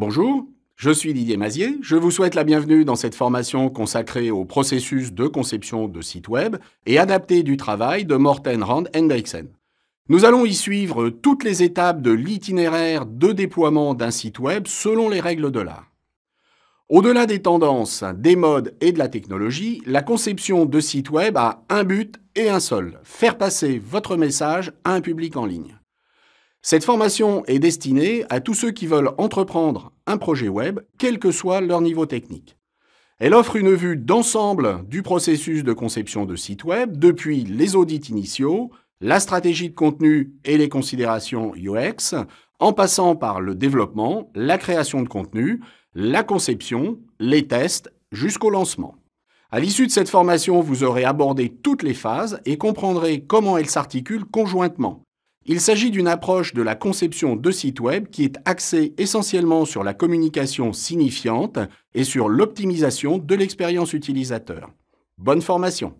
Bonjour, je suis Didier Mazier, je vous souhaite la bienvenue dans cette formation consacrée au processus de conception de sites web et adaptée du travail de Morten Rand Hendriksen. Nous allons y suivre toutes les étapes de l'itinéraire de déploiement d'un site web selon les règles de l'art. Au-delà des tendances, des modes et de la technologie, la conception de site web a un but et un seul, faire passer votre message à un public en ligne. Cette formation est destinée à tous ceux qui veulent entreprendre un projet web, quel que soit leur niveau technique. Elle offre une vue d'ensemble du processus de conception de site web, depuis les audits initiaux, la stratégie de contenu et les considérations UX, en passant par le développement, la création de contenu, la conception, les tests, jusqu'au lancement. À l'issue de cette formation, vous aurez abordé toutes les phases et comprendrez comment elles s'articulent conjointement. Il s'agit d'une approche de la conception de sites web qui est axée essentiellement sur la communication signifiante et sur l'optimisation de l'expérience utilisateur. Bonne formation